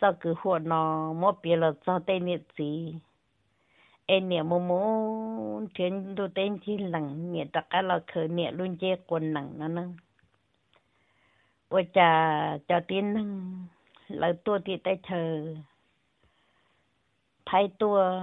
cho cứ hồ nó mua bia là cho tên nhiệt gì em nè mua mua trên đồ tên chi lằng nè cái là khởi nè luôn che quần lằng nó nâng ôi cha cho tin nâng là tua thì tay thay tua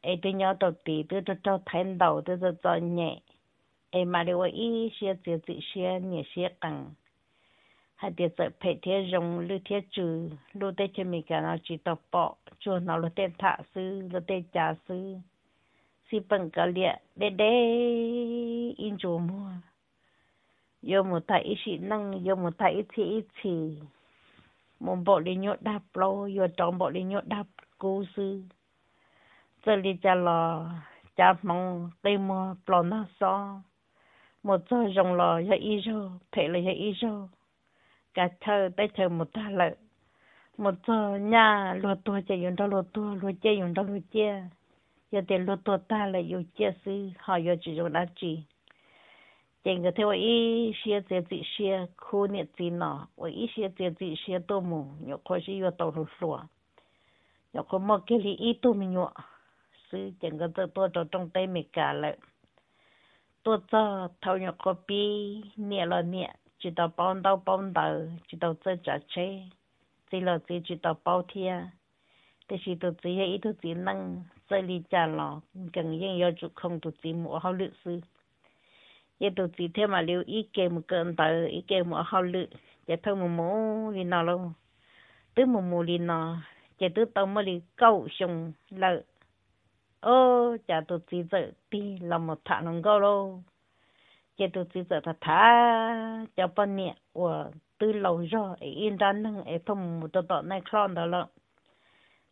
em tôi nhớ đầu tí tôi tôi cho thay đầu tôi tôi cho nhẹ em mà điều ý xe chỉ chỉ xe nhẹ xe cẳng cho thiết thiết dùng, 还得在白天用绿天煮，绿天就没干了煮到饱，煮那绿天塔丝，绿天家丝，是本个列列列因琢磨，要么他一起弄，要么他一起一起，莫 bỏ đi nhốt đáp lâu, yo trong bỏ đi nhốt đáp cố sư, giờ đi cha lò, cha mong cây mò bỏ nó so, một cho dùng lò ya ý rồi, phải là ya ý rồi cả thơ tới chờ một ta lợ một giờ nhà lúa tua chạy dùng đó lúa tua lúa chê dùng đó lúa chê giờ tiền lúa tua ta là dùng chê sư họ giờ chỉ dùng đá chỉ chẳng cái theo ý xe xe chị xe khu niệm gì nọ và ý xe xe chị xe tô mù nhọ khó sĩ vô tàu lúa lúa nhọ khó mò cái lý ý tô mình nhọ sư chẳng cái tôi tôi trong tay mình cả lại tôi cho thâu nhọ khó bi niệm là niệm chỉ tàu bao đau bao đầu chỉ tàu chơi trả chế chỉ là chỉ chỉ tàu bao thia thế thì tụi chỉ hay tụi chỉ năng chơi đi trả lọ cần yên yêu chú không tụi chỉ mua học lịch sử, giờ tụi chỉ thêm mà lưu ý kiến một cơn tàu ý kiến mua hao lự giờ thôi một mũ đi nào luôn tứ một mũ đi nào giờ tứ tàu mà đi câu sùng lợ ô chả tụi chỉ giờ đi làm một thằng nông câu luôn chế chỉ giờ thà cho bọn nè và từ rồi yên đan nâng ấy thông một đợt này con đó là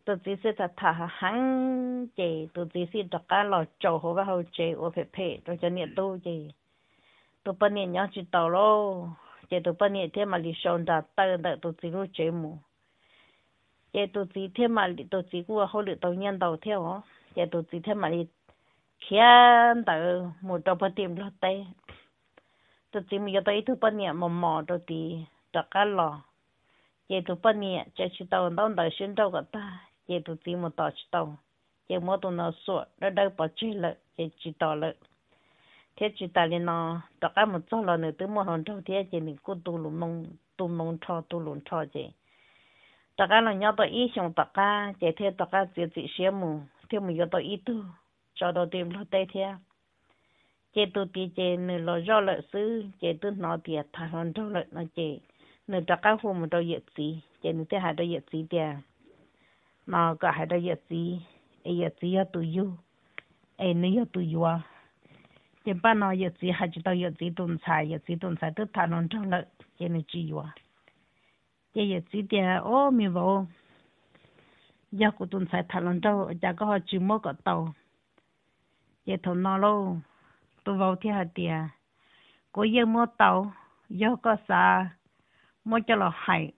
tôi chỉ sẽ thà hắn chế tôi chỉ sẽ cái lò chỗ hồ và hồ chế và phải phê tôi cho nè tôi chế tôi bọn nè nhau chỉ tôi bọn nè thêm mà lý sơn đã tới đợi tôi chỉ lo chế mù tôi chỉ thêm mà tôi chỉ qua hồ lý tàu nhân đầu theo tôi chỉ thêm mà khian tờ một trăm bơ tiệm lo tê tớ chỉ mình tớ ít thứ bơ nhẹ mò mò tớ thì tớ cá lò chỉ thứ bơ nhẹ chỉ chỉ tàu tàu tàu xuyên tàu cả ta chỉ thứ chỉ một tàu chỉ tàu chỉ mỗi tụ nó sụt nó đâu bỏ chơi lợ chỉ chỉ tàu lợ thế chỉ tàu lên nó tớ cá một chỗ lò nữa tớ mua hàng trâu thế chỉ mình cũng tu lùm nông tu nông cho tu lùm cho chỉ tớ cá là nhau tớ ít xong tớ cá chỉ thế tớ cá chỉ chỉ xem mù thế mình giờ tớ ít thôi cho đồ tìm lo tê thia chế tu tí chế nửa lo do lợi sư chế tu nó tiệt thà hòn do lợi nó chế nửa cho các hồ một đồ yết gì chế nửa thế hai đồ yết gì tiệt nó có hai đồ yết gì ai yết gì ở tu yêu ai nửa ở tu yêu à chế ba nó yết gì hai chỉ đồ yết gì tuần sai yết gì tuần sai tức thà hòn do lợi chế nửa chỉ yêu à chế yết gì tiệt ô mi vô giờ cũng tuần sai thà hòn do giờ có họ chịu mất tàu giờ thầu nó lâu tôi vào thì hạt tiền có giờ mua tàu giờ có xa mua cho là hải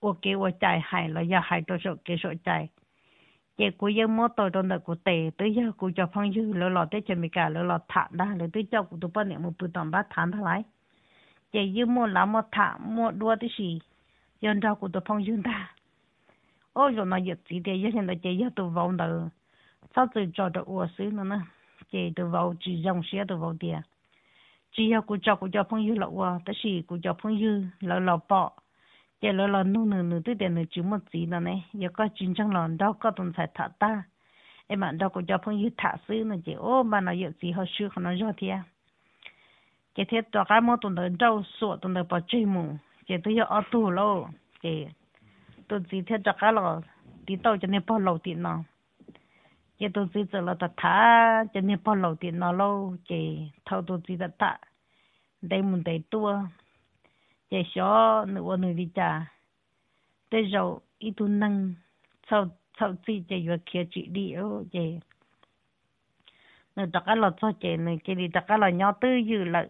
ok và chạy hải là giờ hải tôi sợ cái sợ chạy giờ có giờ mua tàu trong đời của tệ tới giờ của cho phong dư lỡ lọt tới chân bị cả lỡ lọt thả đã lỡ tới cho của tôi bao niệm một bữa tầm ba tháng thằng lại giờ giờ mua là mua thả mua đua tới gì giờ cho của tôi phong dư ta ôi rồi nó giật gì thì giờ hiện tại giờ tôi vào đời sao từ cho được uổng xíu nữa nè chị tôi vào chị dòng xe tôi vào tiền chị học cô cho cô cho phong dư lậu qua tất sĩ cô cho phong dư lậu lậu bỏ chị lậu lậu nu nu nu tôi tiền nu chú một gì đó này giờ có chính trong lòng đó có tuần phải thả ta em bạn đâu có cho phong dư thả sư nữa chị ô mà nó giờ gì họ sư không nói rõ thiệt cái thế tòa cái mô tuần đến đâu sủa tuần đến bỏ chơi mù chị tôi giờ ở tù lâu chị tôi chỉ thế tòa cái lọ đi tàu cho nên bỏ lậu tiền nào chế tôi chỉ cho là ta thả cho nên bỏ lâu thì nó lâu chỉ thâu tôi chỉ ta thả đây mình thấy tua chế xó nữa nữa đi cha tới rồi ít tu năng sau sau chỉ chỉ vừa kia chị đi ô chỉ, nữa tất cả là cho chỉ nữa chế đi cái cả là nhau tư dữ lợ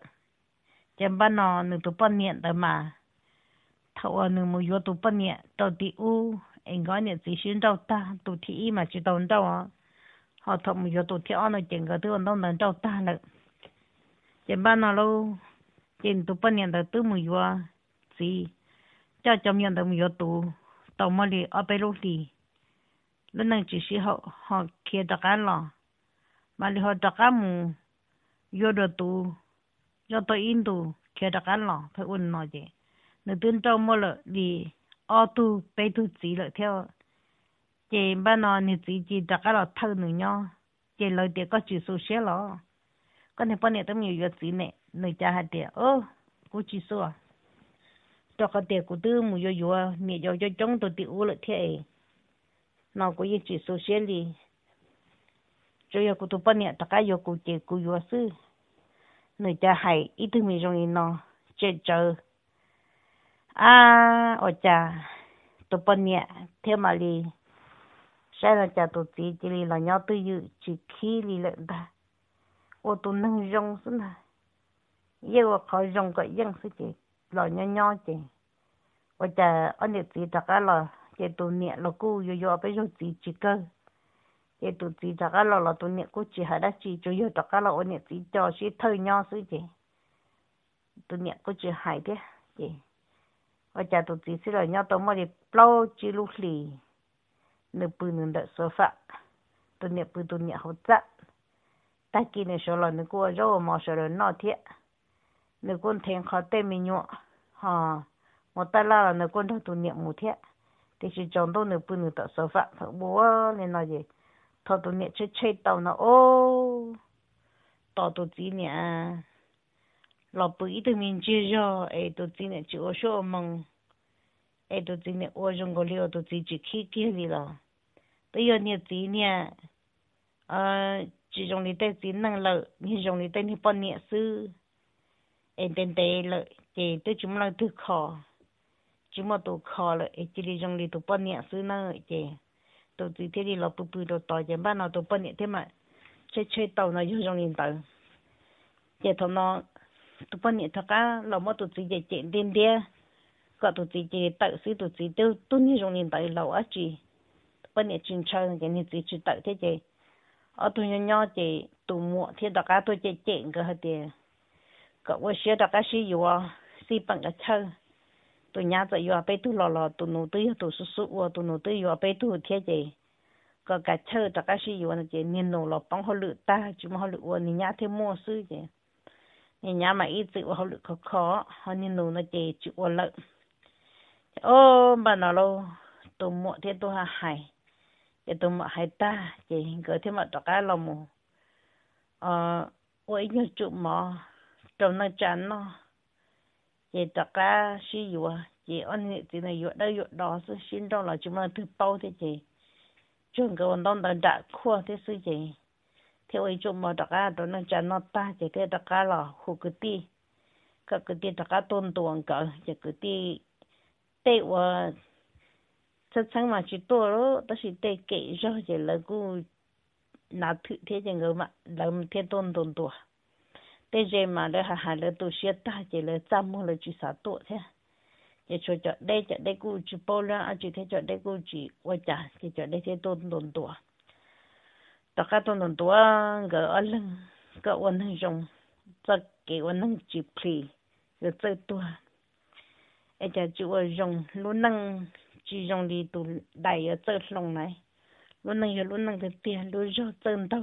chế ba nó nữa tụ bao niệm tới mà thâu nữa mua vô tụ bao niệm tao đi ô, anh gọi niệm chỉ xuyên đâu ta tụ thị mà chỉ đâu đâu à họ thầm giờ tụt theo nó chuyện cái thứ nó nâng trâu ta nữa chuyện ban nào lâu chuyện tụt bên nhận đầu tư mùi vừa gì cho chồng nhận đầu mùi tụ tàu mà đi ở bên lô đi lúc này chỉ sĩ họ họ kia đặt cái lò mà đi họ đặt cái mù vô được tụ cho tôi in tụ kia đặt cái lò phải ôn nói gì nếu tương trâu mua lợi đi ô tu bê tu chỉ lợi theo chị bà nó nị chị chị đã cái lọ thơ nữa nhau chị lời để có chỉ số xe lo, con này bọn này tao nhiều việc gì nè nơi cha hạt để ơ cô chỉ số cho cái để cô tư mù yo yo mẹ yo yo trong tôi tiêu lợi thế nó có gì chỉ số xe đi cho yo cô tụi bọn này tao cái yo cô chị cô yo sư nơi cha hay ít thứ mình trong nó chơi chơi à ở cha tụi bọn này thêm mà đi sai là cha tổ chỉ chỉ là nhau tự dự chỉ khi đi lợn ta ô tổ nâng rong xuống này yêu là khó rong cái, dân sư chỉ, lò nhau nhau chỉ, và cha anh ấy chỉ thật là chị tổ nhẹ là cô yêu yêu bây giờ chỉ chỉ cơ chị tổ chỉ thật là là tổ nhẹ cô chỉ hay đã chỉ cho yo thật là anh ấy chỉ cho chị thôi nhau sư chỉ, tổ nhẹ cô chỉ hay thế chị và cha tổ chỉ sư là nhau tổ mà đi plau chỉ lúc lì 恁不能的说法，都捏都捏好赞。但跟你说了，你跟我让我妈说了那天，你讲天好对面远，哈，我带那了，你讲人都捏没贴，但是讲到恁不能的说法，我那那些，他都捏去吹到了哦，大到几年，老一的名节哟，哎，都几年叫上门。ai tu chỉ nè ô trong cái liu tu chỉ chỉ khi kia gì lo bây e giờ nè chỉ nè ờ chỉ trong đi tới chỉ năng lợi như trong đi tới thì bọn nè sư em tên tê lợi chỉ tới chúng là thứ khó chúng mà tu khó chỉ đi trong đi tu bọn nè sư nữa chỉ tu chỉ thế đi lọc tu tu tu tỏi chỉ bắt nó mà chơi chơi tàu nó như trong đi tàu thằng nó tu bọn nè thật á lọc mà chỉ chỉ chuyện điên điên có tụ chỉ chỉ tự sư tụ chỉ tiêu tu ni dùng liền tự lâu á chỉ bên này chuyên chơi cái này chỉ chỉ tự thế chị ở tụ nhỏ nhỏ chị tụ mua thì đặc cả tụ chỉ chị cái hết đi, có với xe đặc cả xí yếu xí bằng cái chơi tụ nhà tụ yếu bé tụ lò lò tụ nô tụ tụ sú sú tụ nô tụ yếu bé tụ thế chị có cái chơi đặc cả xí yếu là chị nên nô lò bằng họ lựa ta chúng họ lựa nên nhà thêm mua sư chị nên nhà mà ít chữ họ lựa khó khó họ nên nô nó chỉ chịu lợn ô bà nào lâu tụ mọ thiên tụ hà hải cái tụ mọ hải ta chỉ gỡ thêm mà tọt cái lòng mù ờ ôi nhớ chụp mọ trong nó chán nó chỉ tọt cái suy yếu chỉ ăn những thứ này yếu đâu yếu đó sự xin đâu là chúng nó thứ bao thế chỉ, chúng cái vận động đã đã khua thế sự chị thế ôi chụp mọ tọt cá tụi nó chán nó ta chỉ cái tọt cái là khu cái ti cái cái ti tọt cá tôn tuồng cái chỉ cái ti tê wa chắc chắn mà chỉ tổ đó đó chỉ tê kệ cho chỉ là cô nà thử thế chẳng ngờ mà làm thế tôn tôn tổ tê giờ mà đó hà hà là tổ sẽ ta chỉ là trăm mua là chỉ sáu tổ thế chỉ cho cho đây cho đây cô chỉ bao lâu à chỉ thế cho đây cô chỉ qua trả chỉ cho đây thế tôn tôn tổ tất cả tôn tôn tổ ngờ ở lưng cái quân hàng rồng chắc cái quân hàng chỉ phi rồi chơi tổ ở chợ chú ở rồng luôn năng chỉ rồng đi tụ đại ở chợ rồng này luôn năng giờ luôn năng thực tiền luôn cho chân đâu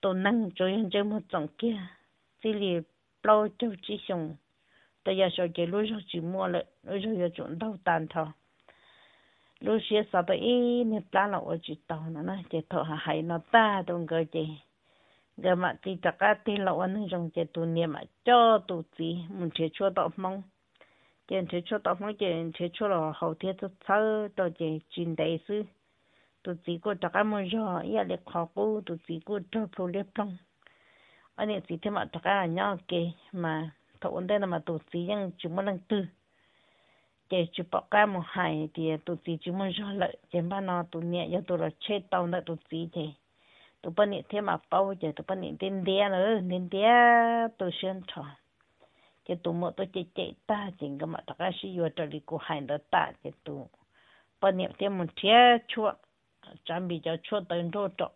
tổ năng cho hiện chơi một trận kia chỉ là bao cho chỉ rồng tại giờ sợ chỉ luôn cho chỉ mua lại luôn cho giờ chuẩn thọ lúc xưa sao tới ý nè ta là ở chỉ tàu nó nó nó ta đông cơ chỉ giờ mà chỉ tất cả tiền là ở nơi rồng chỉ tụ mà cho tụ gì mình chỉ cho tao mong trên thế chỗ tao mới trên thế chỗ là hậu thế tôi sao tôi trên chín đại sư tôi chỉ có tất cả mọi giờ ya để khó cô tôi chỉ có trong phố liệp trong anh ấy chỉ thêm mà tất cả là nhau kì mà thọ ổn đây mà tôi chỉ rằng chỉ muốn năng tư chỉ chỉ bỏ cái một hai thì tôi chỉ chỉ muốn giờ lại trên ba nó tôi nhẹ cho tôi là chết tao nữa tôi chỉ thế tôi bên này thêm mà bao giờ tôi bên này tên đĩa nữa tên đĩa tôi xuyên thọ 这多么多这这大金个嘛，大概是有这里个喊的大这多，把你这么贴错，咱比较错等着着，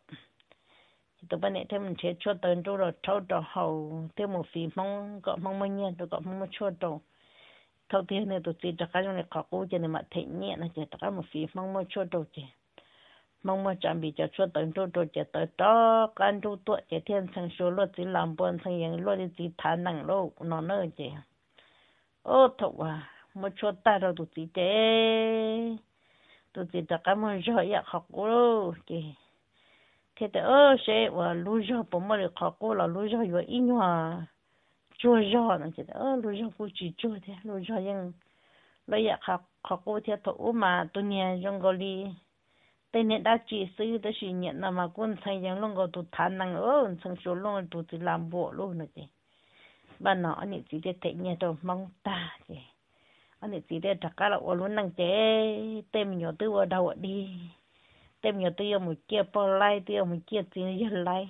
这把你这么贴错等着着，错着后这么肥忙个忙忙年这个忙忙错着。头天呢，都最大家用来搞古建的嘛，太热了，这大家么肥忙么错着这。mong mong chuẩn bị cho cho tận cho cho cho tới đó can cho tuổi cho thiên sang số lo chỉ làm buồn sang yang lo chỉ thả nặng lo nó nữa chứ ô thục à một cho ta đâu tụi chỉ thế tụi chỉ tất cả mọi rồi ya dạ, học cô chứ thế thì ô sẽ và lu cho bố mẹ học cô là lu cho vừa in hoa chua cho nó chứ ô lu cho bố chỉ chua thế lu cho yang lo ya học học cô thế thục mà tôi nghe trong cái tên niệm đã chỉ sư đó chỉ nhận là mà quân thầy chẳng luôn có tụt thán năng ở sang số luôn tụt chỉ làm bộ luôn nữa chứ bà nó những chỉ để thấy nhà đồ mong ta chứ anh ấy chỉ để đặt cái là ôn luôn năng chế tem nhỏ tư vào đầu đi tem nhỏ tư ở một kia bỏ lại tư ở một kia chỉ dần lại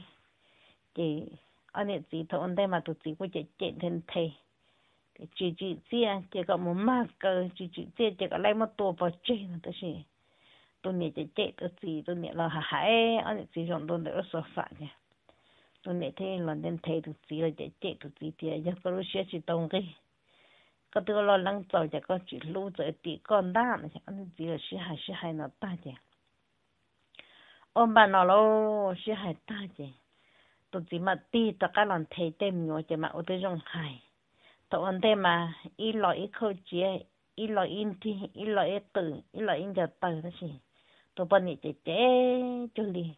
chỉ anh ấy chỉ thấu anh đây mà tụt chỉ có chạy chạy thêm thầy chỉ chỉ chia chỉ có một mắt cơ, chỉ chỉ chia chỉ có lấy một tổ vào chơi nữa tôi chỉ tôi nè chạy chạy tôi gì tôi nè là hải anh nè gì rồi tôi nè ở sổ phạt nha tôi nè thế là gì là chạy chạy gì giờ có lúc sẽ chỉ tông cái có tôi lo lắng tàu giờ có chỉ lưu giờ tí con đa anh gì là sẽ hải sẽ hải nó ta chứ ông bà nó lo sẽ hải ta chứ tôi mà tí tất cả làm thấy tem nhỏ chứ mà ở đây dùng hải tôi ăn tem mà ít lo ít khâu chia ít lo in thì ít lo ít từ ít lo in giờ từ đó chứ tôi bên này chạy chạy cho đi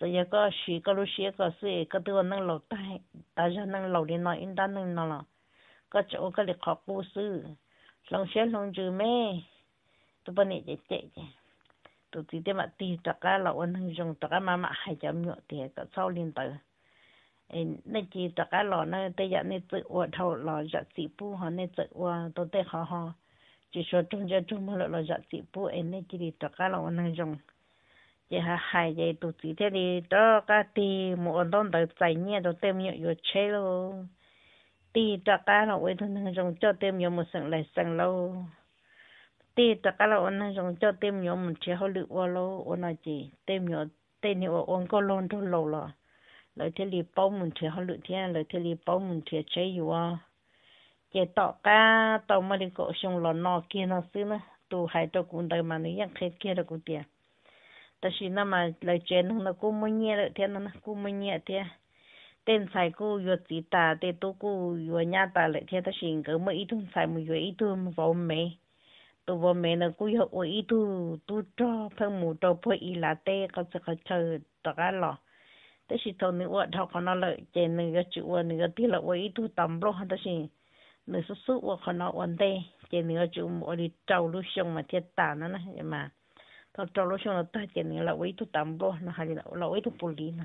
rồi giờ có xí có lúc xí có xí có tôi nâng lầu tay ta cho nâng lầu đi nói in ta nâng nó là có chỗ có lịch học cố sư lòng xe lòng chữ mê tôi bên này chạy chạy tôi thì thế mà tì tất cả là ôn hưng dùng tất cả mà mà hai trăm nhựa thì cả sau liên tử nên chỉ tất cả là nó tây giờ tự uo thầu là giật sĩ phu họ tự uo tôi tây họ họ chỉ số trong giờ trong mưa là giọt chỉ bu em nên chỉ đi tọa cá là ông năng dùng chỉ hà hai vậy tụ chỉ thế thì đó cá tì một đón tới chạy nhẹ rồi tem nhựa rồi chế luôn tì tọa cá là ông năng dùng cho tem nhựa một sừng lại sừng lâu tì tọa cá là ông năng dùng cho tem nhựa một chế hồ lựu ô lô ông nói gì tem nhựa tên nhựa ông có lon trong lâu rồi lời thế li bao một chế hồ lựu thế lời thế li bao một chế chế gì chế tọ cá tàu mà đi cổ xong lò nọ kia nó xứ nữa tù hai tàu cũng đời mà nó nó ยัง khét kia được cũng tiền ta chỉ nó mà lời chế nó cũng mới nhẹ được thế nó cũng mới nhẹ thế tên sai cô yuột gì ta tên tôi cô yuột nhà ta lại thế ta chỉ cứ mới ít thùng sai một yuột ít thùng vào mẹ tụ vào mẹ nó cũng yuột ôi ít thùng tu cho phân mù cho phơi ít là tê có sẽ có chờ tọa cá lò ta chỉ thôi nữa thọ con nó lợi chế nữa chịu nữa tí là ôi ít thùng tầm luôn ta chỉ nữ số số của họ nó ổn tê chỉ nữ chú mỗi đi trâu lúc xong mà thiết tà nó nè mà tao trâu lúc xong là ta chỉ nữ là quý tu tạm bố nó hay là là quý tu bù lý nè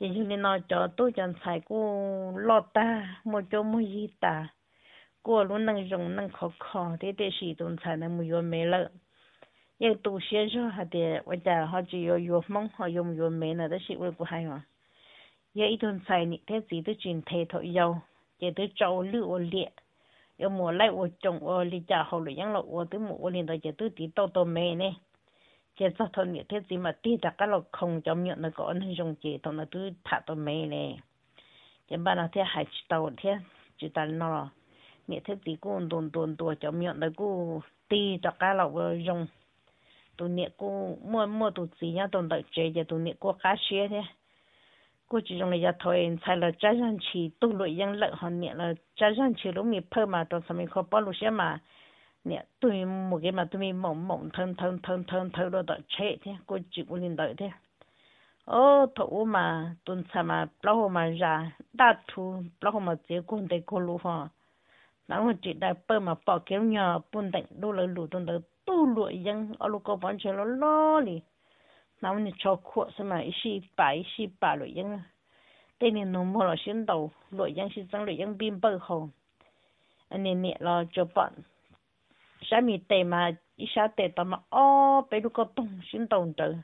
chỉ chú nên nói cho tôi chẳng phải cô lo ta mua cho mua gì ta cô luôn năng dùng năng khó khó thế để sử dụng sản năng mua mê lợ nhưng tu sĩ cho họ thì bây giờ họ chỉ có yêu mong họ dùng yêu mê là đó sự của hai mà giờ ít tuần sai nhị thế gì tôi chuyển thế thôi giàu chế tới trâu lư ô liệt yêu mùa lại ô trồng ô li chả hậu lưỡi yang lộ ô tới mùa ô liền tới chế tới tí tô nè chế sao thôi nhiệt thế gì mà tí ta cái lọ không trong miệng nó có nên dùng chế tao nó tới thả tô mê nè chế ba nó thế hải tàu thế chỉ ta nó nhiệt thế gì cũng đồn đồn đồn trong miệng nó cũng tí ta cái lọ dùng tụi nhiệt cũng mua mua tụi gì nhá tụi đợi chế cho tụi nhiệt cũng khá xé thế cô chỉ dùng là thôi sai là cha dân chỉ tu luyện dân lợi hoàn niệm là cha dân chỉ mà trong sao mình khó bỏ lúc xem mà nè tôi một cái mà tôi mình mộng mộng thân thân thân thân thân đó đó chết thế cô chỉ cũng lên đợi thế ô thổ mà tuần sa mà bao mà ra đa thu bao mà chỉ cũng để cô lu họ nó chỉ đại mà bỏ kéo nhỏ buồn tạnh đôi lời lù tuần tới tu luyện dân ở lúc có vấn chuyện nó lo 那我们炒苦什么一起摆一起摆了样啊，对你农忙了先到，了样是整了样变不好，啊你你了就办，下面对嘛一下对到嘛哦，被那个东先动着，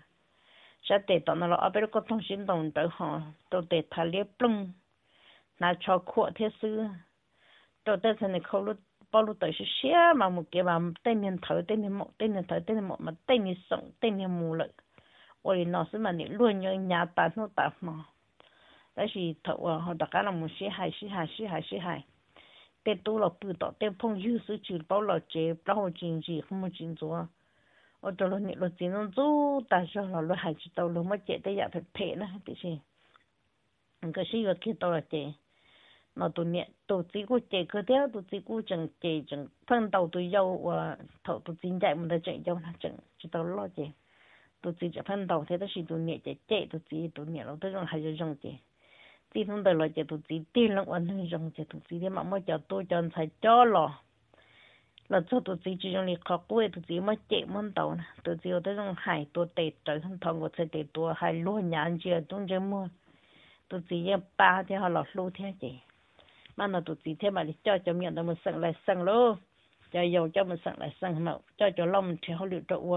下对到那了啊被那个东先动着哈，都对他裂崩，那炒苦的是，都在城里烤了。bao lúc tới xe mà một cái mà tên miền thở tên miền mộ tên miền thở tên miền mộ mà tên miền sống tên miền mù lợi 我的老师问的，洛阳伢打数单嘛？那是头啊，大家那么说还是还是还是还，得多了不打，得朋友说就包了结，不好进去，很没进做。我到了你了，这种做，但是老路还是到了没见得让他赔了，对是。你可是又看到了的，那多年都这个这个掉，都这个种这种碰到都有啊，头都进在没得整，就那整，知道了去。都自己碰到，他都是都捏着这，都自己都捏了，都用还是用的。自从得了这，都自己点了，我能用这，都自己慢慢叫多叫才叫了。là cho tụi chị chỉ dùng lịch khó quê tụi chị mới chạy món tàu nè tụi chị ở đây dùng hải tụi tệ trời thằng thằng của chị tệ tụi hải luôn nhà anh chị ở trong chơi mua tụi chị giờ ba thì họ lọt luôn thế chị mà nó tụi chị mà đi cho cho nó mình sẵn lại sẵn luôn cho dầu cho mình lại sẵn mà cho cho thì họ liệu trụ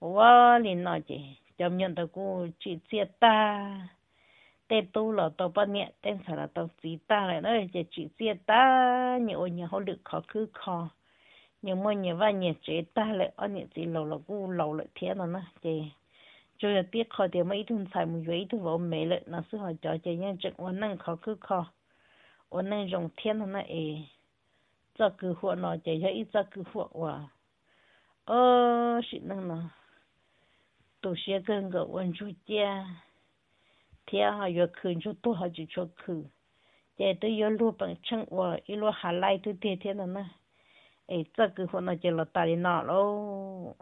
ta, 我领那姐，咱们都过去接单。tên tu là tàu bao nhiêu tên sao là tàu gì ta lại nói chỉ chỉ chia ta nhiều nhiều hậu lực khó cứ khó nhiều mua nhiều vay nhiều chế ta lại ở nhiều gì lâu lâu cũng lâu lại thế nó nó chỉ cho là tiếc khó thì mấy thùng xài một giấy thùng vào mấy le, nó sẽ hỏi cho chị nhân trực ổn năng khó cứ khó ổn năng dùng thiên nó nó ế cho cứ hộ nó chỉ cho ít cho cứ hộ quả ơ sự năng nào 读书个，文州店，天下有口你就多好几条口，再都有路本趁我一路还来都天天的那，哎，这个话那就老大热闹喽。